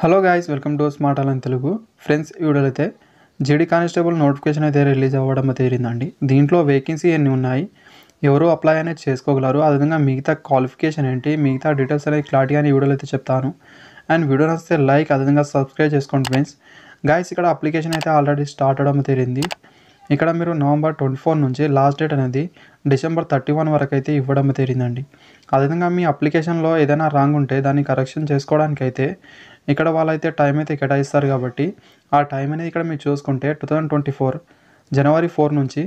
hello guys welcome to smart Alan Telugu friends వీడియోలో అయితే constable notification అయితే రిలీజ్ అవ్వడం తీరిందండి దీంట్లో వేకెన్సీ ఎన్ని ఉన్నాయి ఎవరు అప్లై అనేది చేసుకోగలరు అదేవిధంగా మిగతా క్వాలిఫికేషన్ ఏంటి మిగతా డీటెయిల్స్ అనేవి క్లారిటీగా అని వీడియోలో అయితే చెప్తాను అండ్ వీడియో నచ్చితే లైక్ అదేవిధంగా సబ్స్క్రైబ్ చేసుకోండి ఫ్రెండ్స్ గాయస్ ఇక్కడ అప్లికేషన్ అయితే ఆల్రెడీ స్టార్ట్ అవడం తీరింది ఇక్కడ మీరు నవంబర్ ట్వంటీ ఫోర్ నుంచి లాస్ట్ డేట్ అనేది డిసెంబర్ థర్టీ వన్ వరకు అయితే ఇవ్వడం తీరిందండి అదేవిధంగా మీ అప్లికేషన్లో ఏదైనా రాంగ్ ఉంటే దాన్ని కరెక్షన్ చేసుకోవడానికైతే ఇక్కడ వాళ్ళైతే టైం అయితే కేటాయిస్తారు కాబట్టి ఆ టైం అనేది ఇక్కడ మీరు చూసుకుంటే టూ థౌజండ్ ట్వంటీ ఫోర్ జనవరి ఫోర్ నుంచి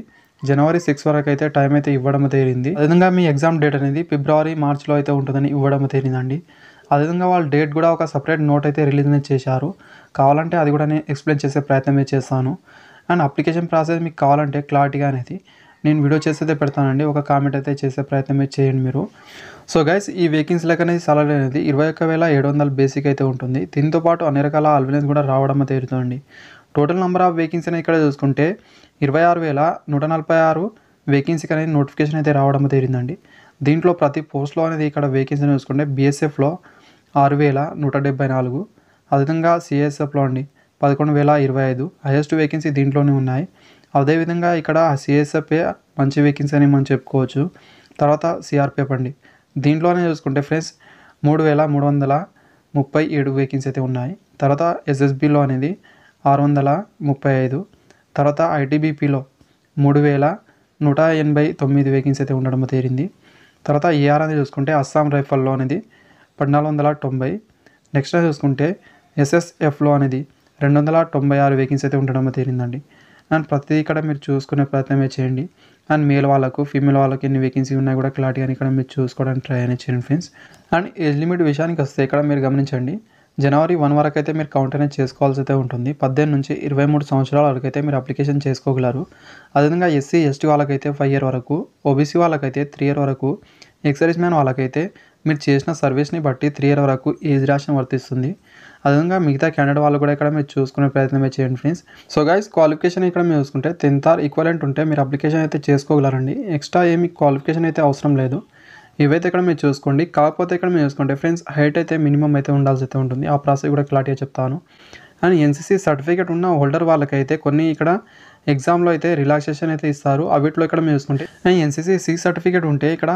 జనవరి సిక్స్ వరకు అయితే టైం అయితే ఇవ్వడం తేలింది అదేవిధంగా మీ ఎగ్జామ్ డేట్ అనేది ఫిబ్రవరి మార్చ్లో అయితే ఉంటుందని ఇవ్వడం తేలిందండి అదేవిధంగా వాళ్ళ డేట్ కూడా ఒక సపరేట్ నోట్ అయితే రిలీజ్ అనేది చేశారు కావాలంటే అది కూడా నేను ఎక్స్ప్లెయిన్ చేసే ప్రయత్నమే చేస్తాను అండ్ అప్లికేషన్ ప్రాసెస్ మీకు కావాలంటే క్లారిటీగా అనేది నేను వీడియో చేసైతే పెడతానండి ఒక కామెంట్ అయితే చేసే ప్రయత్నం అయితే చేయండి మీరు సో గైస్ ఈ వేకింగ్స్ లెక్క అనేది సాలరీ అనేది ఇరవై ఒక్క వేల ఏడు వందల బేసిక్ అయితే ఉంటుంది దీంతో పాటు అన్ని రకాల అల్వినెన్స్ కూడా రావడం అయితే జరుగుతుందండి టోటల్ నెంబర్ ఆఫ్ వేకింగ్స్ అనేది ఇక్కడ చూసుకుంటే ఇరవై ఆరు వేల నూట నలభై ఆరు వేకెన్సీకి అనేది నోటిఫికేషన్ అయితే రావడం జరిగిందండి దీంట్లో ప్రతి పోస్ట్లో అనేది ఇక్కడ వేకెన్సీ చూసుకుంటే బీఎస్ఎఫ్లో ఆరు వేల నూట డెబ్బై నాలుగు అదేవిధంగా సిఎస్ఎఫ్లో అండి పదకొండు వేల ఇరవై ఐదు హైయెస్ట్ వేకెన్సీ దీంట్లోనే ఉన్నాయి అదేవిధంగా ఇక్కడ సిఎస్ఎఫ్ఏ మంచి వెహికల్స్ అని మనం చెప్పుకోవచ్చు తర్వాత సిఆర్పిఎఫ్ అండి దీంట్లోనే చూసుకుంటే ఫ్రెండ్స్ మూడు వేల మూడు వందల ముప్పై ఏడు వెహికల్స్ అయితే ఉన్నాయి తర్వాత ఎస్ఎస్బిలో అనేది ఆరు వందల ముప్పై ఐదు తర్వాత ఐటీబీపీలో మూడు వేల నూట ఎనభై తొమ్మిది వెహికల్స్ అయితే ఉండడం తేరింది తర్వాత ఏఆర్ e అనేది చూసుకుంటే అస్సాం రైఫల్లో అనేది పద్నాలుగు వందల తొంభై నెక్స్ట్ చూసుకుంటే ఎస్ఎస్ఎఫ్లో అనేది రెండు వందల తొంభై ఆరు వెహికల్స్ అయితే ఉండడం తేరిందండి అండ్ ప్రతి ఇక్కడ మీరు చూసుకునే ప్రయత్నమే చేయండి అండ్ మేల్ వాళ్ళకు ఫీమేల్ వాళ్ళకి ఎన్ని వేకెన్సీ ఉన్నాయి కూడా క్లారిటీగా ఇక్కడ మీరు చూసుకోవడానికి ట్రై అనే చేయండి ఫ్రెండ్స్ అండ్ ఏజ్ లిమిట్ విషయానికి వస్తే ఇక్కడ మీరు గమనించండి జనవరి వన్ వరకు అయితే మీరు కౌంట్ అనేది చేసుకోవాల్సి అయితే ఉంటుంది పద్దెనిమిది నుంచి ఇరవై మూడు సంవత్సరాల వరకు అయితే మీరు అప్లికేషన్ చేసుకోగలరు అదేవిధంగా ఎస్సీ ఎస్టీ వాళ్ళకైతే ఫైవ్ ఇయర్ వరకు ఓబీసీ వాళ్ళకైతే త్రీ ఇయర్ వరకు ఎక్సైజ్ మ్యాన్ వాళ్ళకైతే మీరు చేసిన సర్వీస్ని బట్టి త్రీ ఇయర్ వరకు ఏజ్ రాసిన వర్తిస్తుంది అదనంగా మిగతా క్యాండిడేట్ వాళ్ళు కూడా ఇక్కడ మీరు చూసుకునే ప్రయత్నం చేయండి ఫ్రెండ్స్ సో గైస్ క్వాలిఫికేషన్ ఇక్కడ మీరు చూసుకుంటే టెన్త్ ఆర్ ఈక్వలెంట్ ఉంటే మీరు అప్లికేషన్ అయితే చేసుకోగలరండి ఎక్స్ట్రా ఏమి క్వాలిఫికేషన్ అయితే అవసరం లేదు ఇవైతే ఇక్కడ మీరు చూసుకోండి కాకపోతే ఇక్కడ మీరు చూసుకుంటే ఫ్రెండ్స్ హైట్ అయితే మినిమం అయితే ఉండాల్సి అయితే ఉంటుంది ఆ ప్రాసెస్ కూడా క్లారిటీగా చెప్తాను అండ్ ఎన్సీసీ సర్టిఫికేట్ ఉన్న హోల్డర్ వాళ్ళకైతే కొన్ని ఇక్కడ ఎగ్జామ్లో అయితే రిలాక్సేషన్ అయితే ఇస్తారు అవిట్లో ఇక్కడ మీరు చూసుకుంటే ఎన్సీసీ సి సర్టిఫికేట్ ఉంటే ఇక్కడ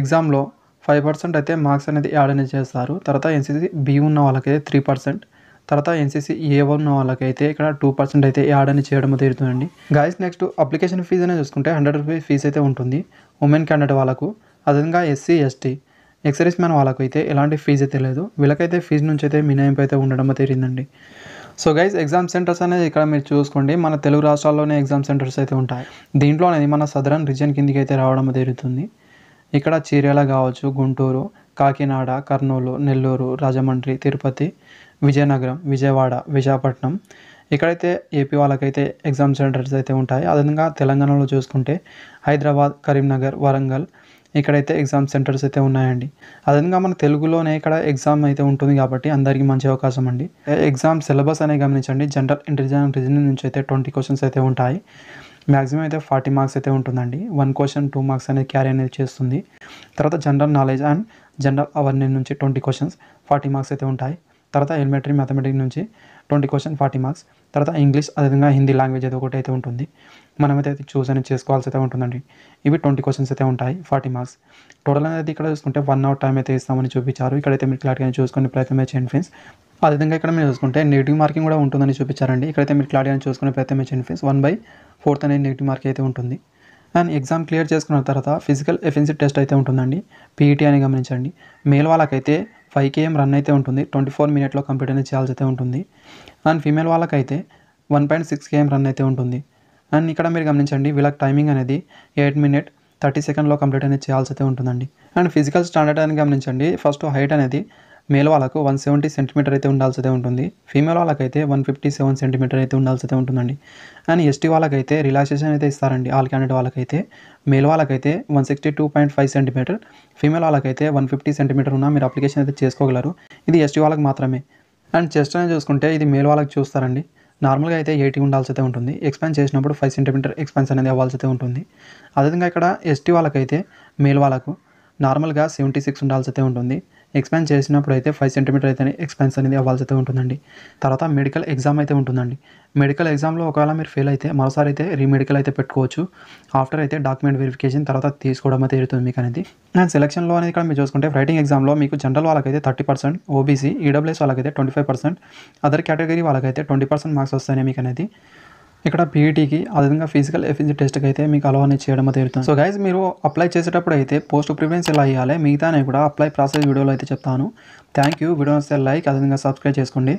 ఎగ్జామ్లో ఫైవ్ పర్సెంట్ అయితే మార్క్స్ అనేది యాడ్ అనేది చేస్తారు తర్వాత ఎన్సీసీ బి ఉన్న వాళ్ళకైతే త్రీ పర్సెంట్ తర్వాత ఎన్సీసీ ఏ ఉన్న వాళ్ళకైతే ఇక్కడ టూ పర్సెంట్ అయితే యాడ్ అని చేయడం జరుగుతుందండి గైస్ నెక్స్ట్ అప్లికేషన్ ఫీజు అనేది చూసుకుంటే హండ్రెడ్ రూపీస్ ఫీజు అయితే ఉంటుంది ఉమెన్ క్యాండిడేట్ వాళ్ళకు అదేవిధంగా ఎస్సీ ఎస్టీ ఎక్సరీస్ మ్యాన్ వాళ్ళకు అయితే ఎలాంటి ఫీజు అయితే లేదు వీళ్ళకైతే ఫీజు నుంచి అయితే మినహాయింపు అయితే ఉండడం తీరిందండి సో గైజ్ ఎగ్జామ్ సెంటర్స్ అనేది ఇక్కడ మీరు చూసుకోండి మన తెలుగు రాష్ట్రాల్లోనే ఎగ్జామ్ సెంటర్స్ అయితే ఉంటాయి దీంట్లో అనేది మన సదరన్ రీజన్ కిందికి అయితే రావడం జరుగుతుంది ఇక్కడ చీరాల కావచ్చు గుంటూరు కాకినాడ కర్నూలు నెల్లూరు రాజమండ్రి తిరుపతి విజయనగరం విజయవాడ విశాఖపట్నం ఇక్కడైతే ఏపీ వాళ్ళకైతే ఎగ్జామ్ సెంటర్స్ అయితే ఉంటాయి అదేవిధంగా తెలంగాణలో చూసుకుంటే హైదరాబాద్ కరీంనగర్ వరంగల్ ఇక్కడైతే ఎగ్జామ్ సెంటర్స్ అయితే ఉన్నాయండి అదేవిధంగా మన తెలుగులోనే ఇక్కడ ఎగ్జామ్ అయితే ఉంటుంది కాబట్టి అందరికీ మంచి అవకాశం అండి ఎగ్జామ్ సిలబస్ అనే గమనించండి జనరల్ ఇంటెలిజెన్స్ రీజనింగ్ నుంచి అయితే ట్వంటీ క్వశ్చన్స్ అయితే ఉంటాయి మ్యాక్సిమం అయితే ఫార్టీ మార్క్స్ అయితే ఉంటుందండి వన్ క్వశ్చన్ టూ మార్క్స్ అనేది క్యారీ అనేది చేస్తుంది తర్వాత general knowledge and general awareness నుంచి ట్వంటీ క్వశ్చన్స్ ఫార్టీ మార్క్స్ అయితే ఉంటాయి తర్వాత ఎలిమెంటరీ మ్యాథమెటిక్స్ నుంచి ట్వంటీ క్వశ్చన్ ఫార్టీ మార్క్స్ తర్వాత ఇంగ్లీష్ అదేవిధంగా హిందీ లాంగ్వేజ్ అయితే ఒకటి అయితే ఉంటుంది మనమైతే చూస్ అనేది చేసుకోవాల్సి అయితే ఉంటుందండి ఇవి ట్వంటీ క్వశ్చన్స్ అయితే ఉంటాయి ఫార్టీ మార్క్స్ టోటల్ అనేది ఇక్కడ చూసుకుంటే వన్ అవర్ టైం అయితే ఇస్తామని చూపించారు ఇక్కడైతే మీరు క్లారిటీగా చూసుకునే ప్రయత్నం చేయండి ఫ్రెండ్స్ అదేవిధంగా ఇక్కడ మీరు చూసుకుంటే నెగిటివ్ మార్కింగ్ కూడా ఉంటుందని చూపించారండి ఇక్కడైతే మీరు క్లారిటీ అని చూసుకునే ప్రయత్నం ఫీస్ వన్ బై ఫోర్త్ అనేది నెగిటివ్ మార్క్ అయితే ఉంటుంది అండ్ ఎగ్జామ్ క్లియర్ చేసుకున్న తర్వాత ఫిజికల్ ఎఫెన్సివ్ టెస్ట్ అయితే ఉంటుందండి పీఈటీ e అని గమనించండి మేల్ వాళ్ళకైతే ఫైవ్ కేఎం రన్ అయితే ఉంటుంది ట్వంటీ ఫోర్ మినిట్లో కంప్లీట్ అనేది చేయాల్సి అయితే ఉంటుంది అండ్ ఫీమేల్ వాళ్ళకైతే one point six km run అయితే ఉంటుంది అండ్ ఇక్కడ మీరు గమనించండి వీళ్ళకి టైమింగ్ అనేది ఎయిట్ మినిట్ థర్టీ సెకండ్లో కంప్లీట్ అనేది చేయాల్సి అయితే ఉంటుందండి అండ్ ఫిజికల్ స్టాండర్డ్ అని గమనించండి ఫస్ట్ హైట్ అనేది మేల్ వాళ్ళకు వన్ సెవెంటీ సెంటీమీటర్ అయితే ఉండాల్సిందే ఉంటుంది ఫీమేల్ వాళ్ళకైతే వన్ ఫిఫ్టీ సెవెన్ సెంటీమీటర్ అయితే ఉండాల్సిందే ఉంటుందండి అండ్ ఎస్టీ వాళ్ళకైతే రిలాక్సేషన్ అయితే ఇస్తారండి ఆల్ క్యాండిడేట్ వాళ్ళకైతే మేల్ వాళ్ళకైతే one sixty two point five centimetre female వాళ్ళకైతే వన్ ఫిఫ్టీ సెంటీమీటర్ ఉన్నా మీరు అప్లికేషన్ అయితే చేసుకోగలరు ఇది ఎస్టీ వాళ్ళకి మాత్రమే అండ్ చెస్ట్ అనేది చూసుకుంటే ఇది మేల్ వాళ్ళకి చూస్తారండి నార్మల్గా అయితే ఎయిటీ ఉండాల్సితే ఉంటుంది ఎక్స్పాన్స్ చేసినప్పుడు ఫైవ్ సెంటీమీటర్ ఎక్స్పాన్స్ అనేది అవ్వాల్సి ఉంటుంది అదేవిధంగా ఇక్కడ ఎస్టీ వాళ్ళకైతే మేల్ వాళ్ళకు నార్మల్గా సెవెంటీ సిక్స్ ఉండాల్సితే ఉంటుంది ఎక్స్పాండ్ చేసినప్పుడు అయితే ఫైవ్ సెంటీమీటర్ అయితే ఎక్స్పాన్స్ అనేది అవ్వాల్సి అయితే ఉంటుందండి తర్వాత మెడికల్ ఎగ్జామ్ అయితే ఉంటుందండి మెడికల్ ఎగ్జామ్లో ఒకవేళ మీరు ఫెయిల్ అయితే మరోసారి అయితే రీమెడికల్ అయితే పెట్టుకోవచ్చు ఆఫ్టర్ అయితే డాక్యుమెంట్ వెరిఫికేషన్ తర్వాత తీసుకోవడం అయితే జరుగుతుంది మీకు అనేది అండ్ సెలక్షన్లో అనేది ఇక్కడ మీరు చూసుకుంటే రైటింగ్ ఎగ్జామ్లో మీకు జనరల్ వాళ్ళకైతే థర్టీ పర్సెంట్ ఓబీసీ ఈడబ్ల్యూఎస్ వాళ్ళకైతే twenty five percent other category వాళ్ళకైతే ట్వంటీ పర్సెంట్ మార్క్స్ వస్తాయి మీకు అనేది ఇక్కడ పీఈటీకి అదేవిధంగా ఫిజికల్ ఎఫిజి టెస్ట్కి అయితే మీకు అలవాటు చేయడం తెలుస్తుంది సో గైజ్ మీరు అప్లై చేసేటప్పుడు అయితే పోస్ట్ ప్రిఫరెన్స్ ఎలా ఇవ్వాలి మిగతానే కూడా అప్లై ప్రాసెస్ వీడియోలో అయితే చెప్తాను థ్యాంక్ యూ వీడియో వస్తే లైక్ అదేవిధంగా సబ్స్క్రైబ్ చేసుకోండి